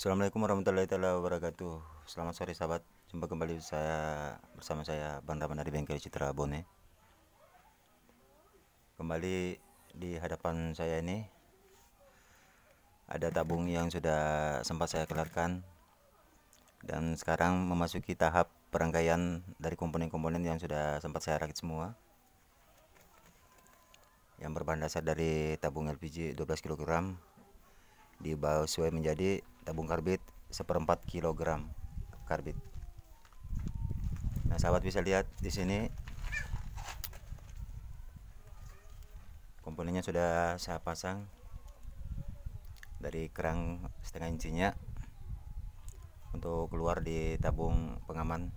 Assalamualaikum warahmatullahi wabarakatuh. Selamat sore sahabat. Jumpa kembali saya bersama saya Bang Rahman dari bengkel Citra Bone. Kembali di hadapan saya ini ada tabung yang sudah sempat saya kelarkan dan sekarang memasuki tahap perangkaian dari komponen-komponen yang sudah sempat saya rakit semua yang berbahan dasar dari tabung LPG 12 kg dibawa sesuai menjadi tabung karbit seperempat kilogram karbit. Nah, sahabat bisa lihat di sini komponennya sudah saya pasang dari kerang setengah incinya untuk keluar di tabung pengaman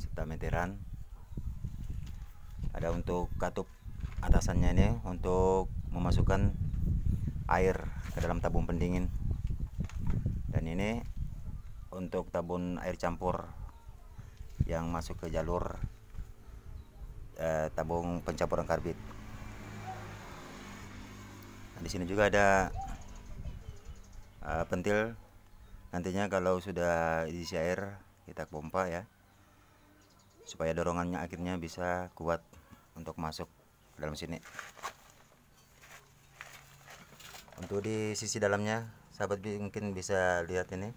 serta meteran ada untuk katup atasannya ini untuk memasukkan air ke dalam tabung pendingin dan ini untuk tabung air campur yang masuk ke jalur eh, tabung pencampuran karbit nah, di sini juga ada eh, pentil nantinya kalau sudah diisi air kita pompa ya supaya dorongannya akhirnya bisa kuat untuk masuk ke dalam sini untuk di sisi dalamnya sahabat mungkin bisa lihat ini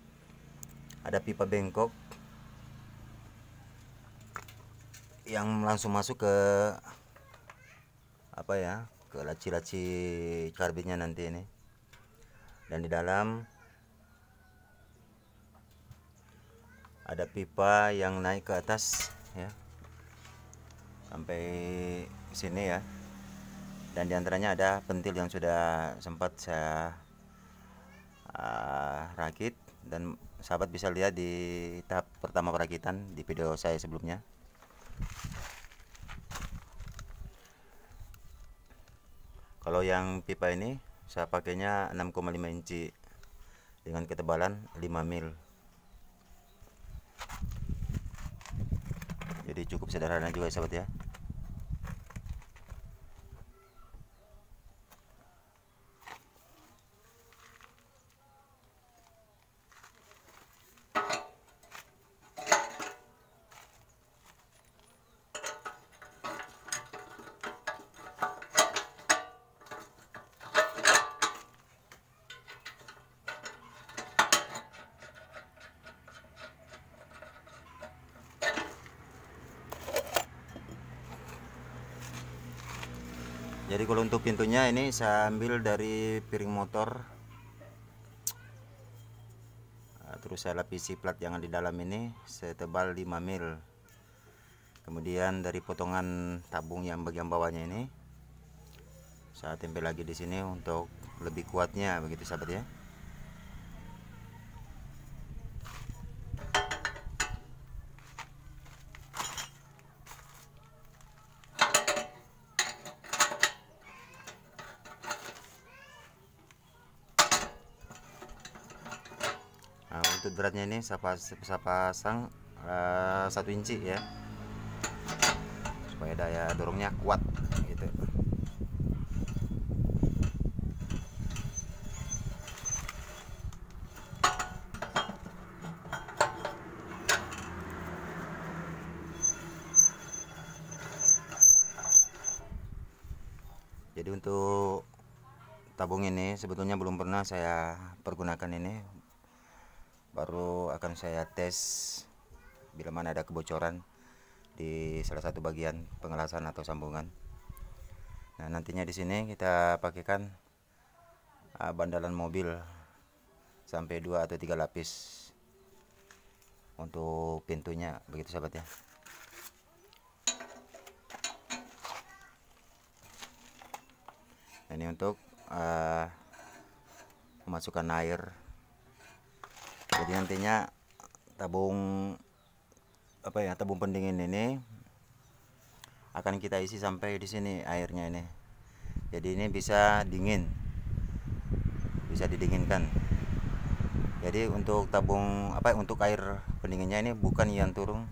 ada pipa bengkok yang langsung masuk ke apa ya ke laci-laci karbitnya nanti ini dan di dalam ada pipa yang naik ke atas ya sampai sini ya dan diantaranya ada pentil yang sudah sempat saya uh, rakit dan sahabat bisa lihat di tahap pertama perakitan di video saya sebelumnya kalau yang pipa ini saya pakainya 6,5 inci dengan ketebalan 5 mil jadi cukup sederhana juga ya sahabat ya jadi kalau untuk pintunya ini saya ambil dari piring motor ah, terus saya lapisi plat yang di dalam ini setebal 5 mil kemudian dari potongan tabung yang bagian bawahnya ini saya tempel lagi di sini untuk lebih kuatnya begitu sahabat ya untuk beratnya ini saya, saya pasang eh, satu inci ya supaya daya dorongnya kuat gitu jadi untuk tabung ini sebetulnya belum pernah saya pergunakan ini baru akan saya tes bila mana ada kebocoran di salah satu bagian pengelasan atau sambungan nah nantinya di sini kita pakaikan uh, bandalan mobil sampai dua atau tiga lapis untuk pintunya begitu sahabat ya nah, ini untuk uh, memasukkan air jadi nantinya tabung apa ya tabung pendingin ini akan kita isi sampai di sini airnya ini jadi ini bisa dingin bisa didinginkan jadi untuk tabung apa untuk air pendinginnya ini bukan yang turun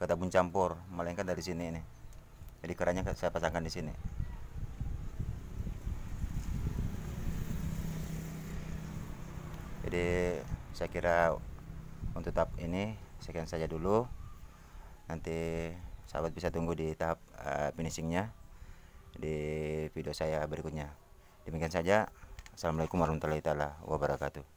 ke tabung campur melainkan dari sini ini jadi kerannya saya pasangkan di sini saya kira untuk tahap ini sekian saja dulu nanti sahabat bisa tunggu di tahap uh, finishingnya di video saya berikutnya demikian saja assalamualaikum warahmatullahi wabarakatuh